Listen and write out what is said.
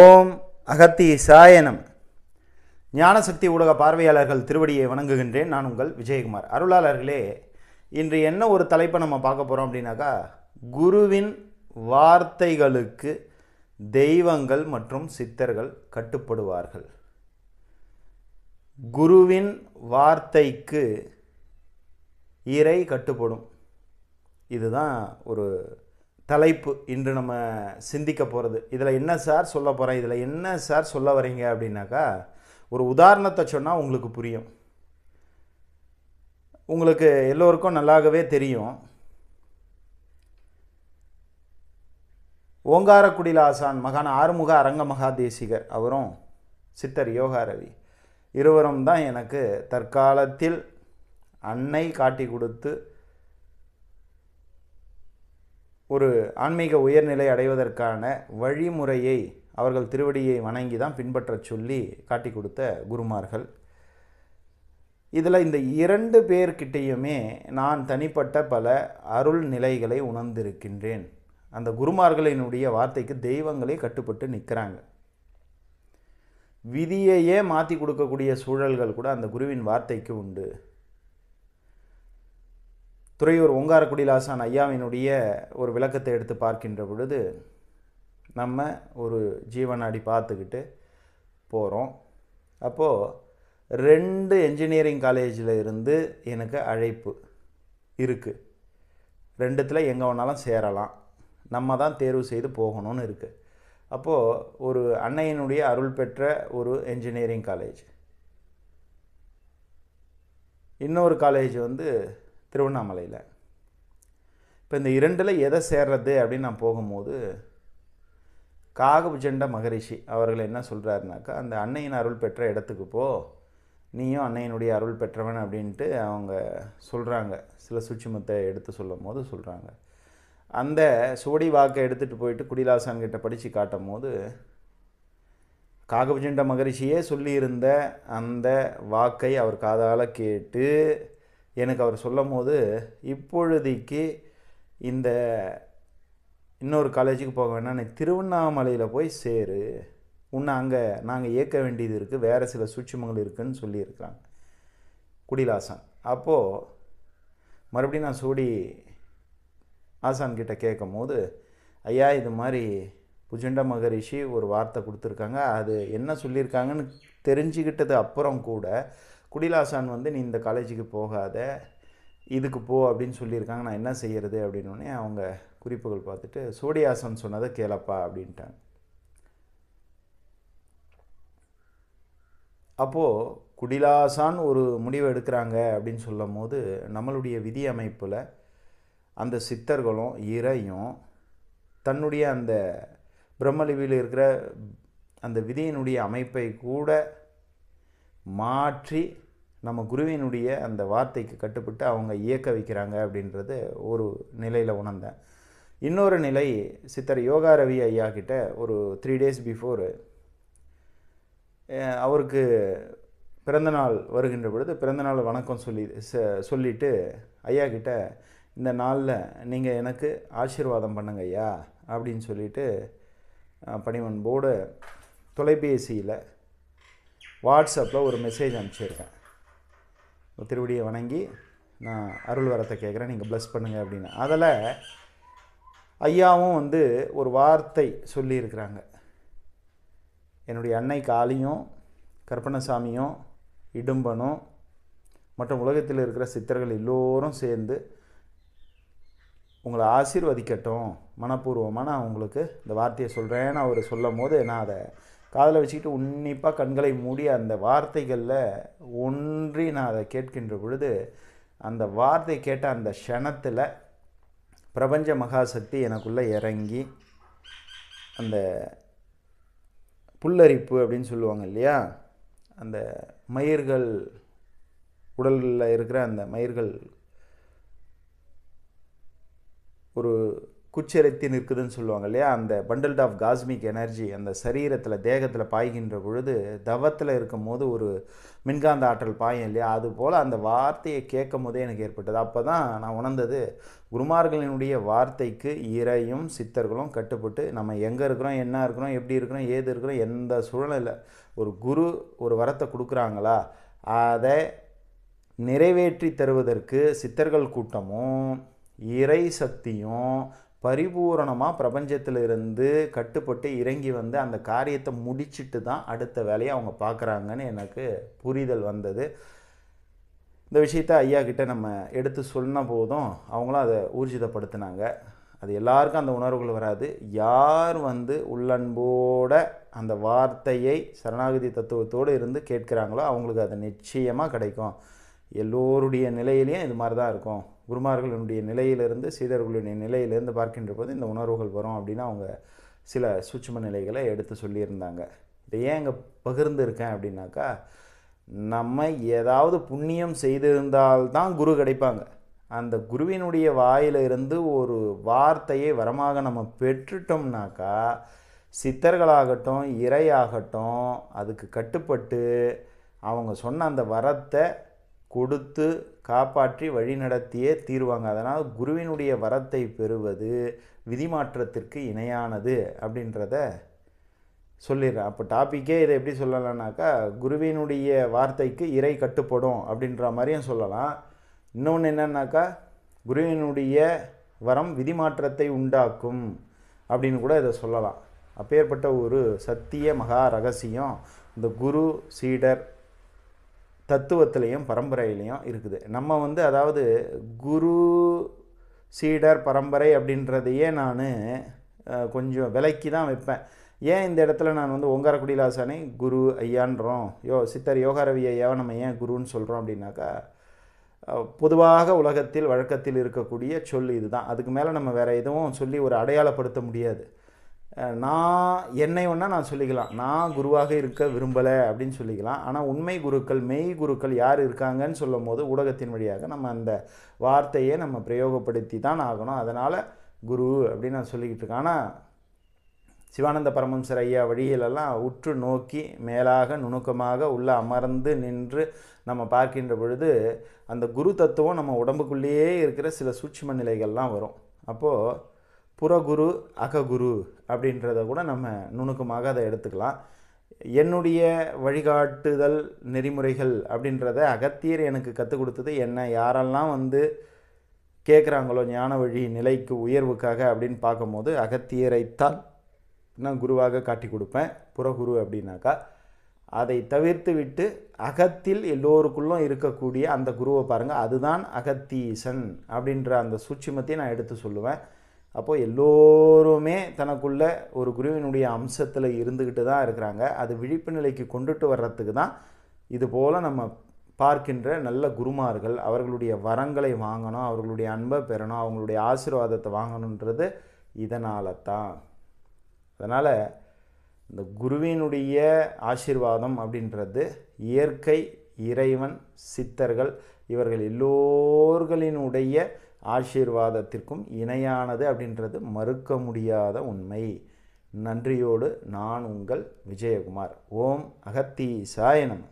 ஓம் அகத்தி சாயனம் ஞானசக்தி ஊடக பார்வையாளர்கள் திருவடியை வணங்குகின்றேன் நான் உங்கள் விஜயகுமார் அருளாளர்களே இன்று என்ன ஒரு தலைப்பை நம்ம பார்க்க போகிறோம் அப்படின்னாக்கா குருவின் வார்த்தைகளுக்கு தெய்வங்கள் மற்றும் சித்தர்கள் கட்டுப்படுவார்கள் குருவின் வார்த்தைக்கு இறை கட்டுப்படும் இதுதான் ஒரு தலைப்பு இன்று நம்ம சிந்திக்க போகிறது இதில் என்ன சார் சொல்ல போகிறேன் இதில் என்ன சார் சொல்ல வரீங்க அப்படின்னாக்கா ஒரு உதாரணத்தை சொன்னால் உங்களுக்கு புரியும் உங்களுக்கு எல்லோருக்கும் நல்லாகவே தெரியும் ஓங்காரக்குடியில் ஆசான் மகான் ஆறுமுக அரங்க மகாதேசிகர் அவரும் சித்தர் யோகாரவி இருவரும் தான் எனக்கு தற்காலத்தில் அன்னை காட்டி கொடுத்து ஒரு ஆன்மீக உயர்நிலை அடைவதற்கான வழிமுறையை அவர்கள் திருவடியை வணங்கி தான் பின்பற்றச் சொல்லி காட்டி கொடுத்த குருமார்கள் இதில் இந்த இரண்டு பேர்கிட்டேயுமே நான் தனிப்பட்ட பல அருள் நிலைகளை உணர்ந்திருக்கின்றேன் அந்த குருமார்களினுடைய வார்த்தைக்கு தெய்வங்களே கட்டுப்பட்டு நிற்கிறாங்க விதியையே மாற்றி கொடுக்கக்கூடிய சூழல்கள் கூட அந்த குருவின் வார்த்தைக்கு உண்டு துறையூர் ஓங்காரக்குடிலாசான் ஐயாவினுடைய ஒரு விளக்கத்தை எடுத்து பார்க்கின்ற பொழுது நம்ம ஒரு ஜீவனாடி பார்த்துக்கிட்டு போகிறோம் அப்போது ரெண்டு என்ஜினியரிங் காலேஜில் இருந்து எனக்கு அழைப்பு இருக்குது ரெண்டுத்தில் எங்கே வேணாலும் சேரலாம் நம்ம தான் தேர்வு செய்து போகணும்னு இருக்குது அப்போது ஒரு அன்னையினுடைய அருள் பெற்ற ஒரு என்ஜினியரிங் காலேஜ் இன்னொரு காலேஜ் வந்து திருவண்ணாமலையில் இப்போ இந்த இரண்டில் எதை சேர்றது அப்படின்னு நான் போகும்போது காகபுஜண்ட மகரிஷி அவர்கள் என்ன சொல்கிறாருனாக்கா அந்த அன்னையின் அருள் பெற்ற இடத்துக்கு போ நீயும் அன்னையினுடைய அருள் பெற்றவன் அப்படின்ட்டு அவங்க சொல்கிறாங்க சில சுட்சிமத்தை எடுத்து சொல்லும் போது சொல்கிறாங்க அந்த சுவடி வாக்கை எடுத்துகிட்டு போயிட்டு கிட்ட படித்து காட்டும் போது காகபுஜண்ட மகரிஷியே சொல்லியிருந்த அந்த வாக்கை அவர் காதால் கேட்டு எனக்கு அவர் சொல்லும் போது இப்பொழுதைக்கு இந்த இன்னொரு காலேஜுக்கு போக வேணாம் நீ திருவண்ணாமலையில் போய் சேரு உன்னை அங்கே நாங்கள் இயக்க வேண்டியது இருக்குது வேறு சில சூட்சமங்கள் இருக்குதுன்னு சொல்லியிருக்கிறாங்க குடிலாசன் அப்போது மறுபடியும் நான் சூடி ஆசான்கிட்ட கேட்கும் போது ஐயா இது மாதிரி புஜண்ட மகரிஷி ஒரு வார்த்தை கொடுத்துருக்காங்க அது என்ன சொல்லியிருக்காங்கன்னு தெரிஞ்சுக்கிட்டது அப்புறம் கூட குடிலாசான் வந்து நீ இந்த காலேஜுக்கு போகாத இதுக்கு போ அப்படின்னு சொல்லியிருக்காங்க நான் என்ன செய்கிறது அப்படின்னோடனே அவங்க குறிப்புகள் பார்த்துட்டு சோடியாசன் சொன்னதை கேளப்பா அப்படின்ட்டாங்க அப்போது குடிலாசான் ஒரு முடிவு எடுக்கிறாங்க அப்படின்னு சொல்லும் போது நம்மளுடைய விதி அமைப்பில் அந்த சித்தர்களும் இறையும் தன்னுடைய அந்த பிரம்மலிவியில் இருக்கிற அந்த விதியினுடைய அமைப்பை கூட மாற்றி நம்ம குருவினுடைய அந்த வார்த்தைக்கு கட்டுப்பட்டு அவங்க இயக்க வைக்கிறாங்க அப்படின்றது ஒரு நிலையில் உணர்ந்தேன் இன்னொரு நிலை சித்தர் யோகா ரவி ஐயா கிட்ட ஒரு த்ரீ டேஸ் பிஃபோர் அவருக்கு பிறந்தநாள் வருகின்ற பொழுது பிறந்தநாள் வணக்கம் சொல்லி சொல்லிவிட்டு ஐயா கிட்ட இந்த நாளில் நீங்கள் எனக்கு ஆசீர்வாதம் பண்ணுங்க ஐயா அப்படின்னு சொல்லிட்டு பணிவன்போடு தொலைபேசியில் வாட்ஸ்அப்பில் ஒரு மெசேஜ் அனுப்பிச்சிருக்கேன் திருவடியை வணங்கி நான் அருள் வரத்தை கேட்குறேன் நீங்கள் ப்ளஸ் பண்ணுங்கள் அப்படின்னு அதில் ஐயாவும் வந்து ஒரு வார்த்தை சொல்லியிருக்கிறாங்க என்னுடைய அன்னை காளியும் கற்பணசாமியும் இடும்பனும் மற்றும் உலகத்தில் இருக்கிற சித்தர்கள் எல்லோரும் சேர்ந்து உங்களை ஆசீர்வதிக்கட்டும் மனப்பூர்வமாக நான் உங்களுக்கு இந்த வார்த்தையை சொல்கிறேன்னு அவர் சொல்லும் போது நான் அதை காதில் வச்சுக்கிட்டு உன்னிப்பாக கண்களை மூடி அந்த வார்த்தைகளில் ஒன்றி நான் அதை கேட்கின்ற பொழுது அந்த வார்த்தை கேட்ட அந்த க்ஷணத்தில் பிரபஞ்ச மகாசக்தி எனக்குள்ளே இறங்கி அந்த புல்லரிப்பு அப்படின்னு சொல்லுவாங்க இல்லையா அந்த மயிர்கள் உடலில் இருக்கிற அந்த மயிர்கள் ஒரு குச்சரித்து நிற்குதுன்னு சொல்லுவாங்க இல்லையா அந்த பண்டல்ட் ஆஃப் காஸ்மிக் எனர்ஜி அந்த சரீரத்தில் தேகத்தில் பாய்கின்ற பொழுது தவத்தில் இருக்கும் போது ஒரு மின்காந்த ஆற்றல் பாயும் இல்லையா அது போல் அந்த வார்த்தையை கேட்கும் போதே எனக்கு ஏற்பட்டது அப்போ தான் நான் உணர்ந்தது குருமார்களினுடைய வார்த்தைக்கு இறையும் சித்தர்களும் கட்டுப்பட்டு நம்ம எங்கே இருக்கிறோம் என்ன இருக்கிறோம் எப்படி இருக்கிறோம் ஏது இருக்கிறோம் எந்த சூழ்நிலை ஒரு குரு ஒரு வரத்தை கொடுக்குறாங்களா அதை நிறைவேற்றி தருவதற்கு சித்தர்கள் கூட்டமும் இறை சக்தியும் பரிபூரணமாக பிரபஞ்சத்திலிருந்து கட்டுப்பட்டு இறங்கி வந்து அந்த காரியத்தை முடிச்சுட்டு தான் அடுத்த வேலையை அவங்க பார்க்குறாங்கன்னு எனக்கு புரிதல் வந்தது இந்த விஷயத்த ஐயா கிட்டே நம்ம எடுத்து சொன்ன போதும் அவங்களும் அதை ஊர்ஜிதப்படுத்தினாங்க அது எல்லாருக்கும் அந்த உணர்வுகள் வராது யார் வந்து உள்ளன்போட அந்த வார்த்தையை சரணாகதி தத்துவத்தோடு இருந்து கேட்குறாங்களோ அவங்களுக்கு அது நிச்சயமாக கிடைக்கும் எல்லோருடைய நிலையிலையும் இது மாதிரி தான் இருக்கும் குருமார்களுடைய நிலையிலிருந்து சீடர்களுடைய நிலையிலிருந்து பார்க்கின்ற போது இந்த உணர்வுகள் வரும் அப்படின்னு அவங்க சில சூட்சும நிலைகளை எடுத்து சொல்லியிருந்தாங்க இதை ஏன் இங்கே பகிர்ந்து இருக்கேன் அப்படின்னாக்கா நம்ம ஏதாவது புண்ணியம் செய்திருந்தால்தான் குரு கிடைப்பாங்க அந்த குருவினுடைய வாயிலிருந்து ஒரு வார்த்தையை வரமாக நம்ம பெற்றுட்டோம்னாக்கா சித்தர்களாகட்டும் இறையாகட்டும் அதுக்கு கட்டுப்பட்டு அவங்க சொன்ன அந்த வரத்தை கொடுத்து காப்பாற்றி வழிநடத்தியே தீர்வாங்க அதனால் குருவினுடைய வரத்தை பெறுவது விதிமாற்றத்திற்கு இணையானது அப்படின்றத சொல்லிடுறேன் அப்போ டாப்பிக்கே இதை எப்படி சொல்லலாம்னாக்கா குருவினுடைய வார்த்தைக்கு இறை கட்டுப்படும் அப்படின்ற மாதிரியும் சொல்லலாம் இன்னொன்று என்னன்னாக்கா குருவினுடைய வரம் விதிமாற்றத்தை உண்டாக்கும் அப்படின்னு கூட இதை சொல்லலாம் அப்பேற்பட்ட ஒரு சத்திய மகா ரகசியம் இந்த குரு சீடர் தத்துவத்திலையும் பரம்பரையிலையும் இருக்குது நம்ம வந்து அதாவது குரு சீடர் பரம்பரை அப்படின்றதையே நான் கொஞ்சம் விலைக்கு தான் வைப்பேன் ஏன் இந்த இடத்துல நான் வந்து ஓங்கார குடிலாசானை குரு ஐயான்றோம் யோ சித்தர் யோகாரவி ஐயாவை நம்ம ஏன் குருன்னு சொல்கிறோம் அப்படின்னாக்கா பொதுவாக உலகத்தில் வழக்கத்தில் இருக்கக்கூடிய சொல் இதுதான் அதுக்கு மேலே நம்ம வேறு எதுவும் சொல்லி ஒரு அடையாளப்படுத்த முடியாது நான் என்னை ஒன்றா நான் சொல்லிக்கலாம் நான் குருவாக இருக்க விரும்பலை அப்படின்னு சொல்லிக்கலாம் ஆனால் உண்மை குருக்கள் மெய் குருக்கள் யார் இருக்காங்கன்னு சொல்லும் போது ஊடகத்தின் வழியாக நம்ம அந்த வார்த்தையை நம்ம பிரயோகப்படுத்தி தான் ஆகணும் அதனால் குரு அப்படின்னு நான் சொல்லிக்கிட்டு இருக்கேன் ஆனால் சிவானந்த பரமம்சர் ஐயா வழியிலெல்லாம் உற்று நோக்கி மேலாக நுணுக்கமாக உள்ள அமர்ந்து நின்று நம்ம பார்க்கின்ற பொழுது அந்த குரு தத்துவம் நம்ம உடம்புக்குள்ளேயே இருக்கிற சில சூட்சும நிலைகள்லாம் வரும் அப்போது புறகுரு அககுரு அப்படின்றத கூட நம்ம நுணுக்கமாக அதை எடுத்துக்கலாம் என்னுடைய வழிகாட்டுதல் நெறிமுறைகள் அப்படின்றத அகத்தியர் எனக்கு கற்றுக் கொடுத்தது என்ன யாரெல்லாம் வந்து கேட்குறாங்களோ ஞான வழி நிலைக்கு உயர்வுக்காக அப்படின்னு பார்க்கும்போது அகத்தியரைத்தான் நான் குருவாக காட்டி கொடுப்பேன் புறகுரு அப்படின்னாக்கா அதை தவிர்த்து விட்டு அகத்தில் எல்லோருக்குள்ளும் இருக்கக்கூடிய அந்த குருவை பாருங்கள் அதுதான் அகத்தீசன் அப்படின்ற அந்த சூட்சிமத்தையும் நான் எடுத்து சொல்லுவேன் அப்போது எல்லோருமே தனக்குள்ள ஒரு குருவினுடைய அம்சத்தில் இருந்துக்கிட்டு தான் இருக்கிறாங்க அது விழிப்பு நிலைக்கு கொண்டுட்டு வர்றதுக்கு தான் இது போல் நம்ம பார்க்கின்ற நல்ல குருமார்கள் அவர்களுடைய வரங்களை வாங்கணும் அவர்களுடைய அன்பை பெறணும் அவங்களுடைய ஆசீர்வாதத்தை வாங்கணுன்றது இதனால் தான் அதனால் இந்த குருவினுடைய ஆசீர்வாதம் அப்படின்றது இயற்கை இறைவன் சித்தர்கள் இவர்கள் எல்லோர்களினுடைய ஆசீர்வாதத்திற்கும் இணையானது அப்படின்றது மறுக்க முடியாத உண்மை நன்றியோடு நான் உங்கள் விஜயகுமார் ஓம் அகத்தி சாயனம்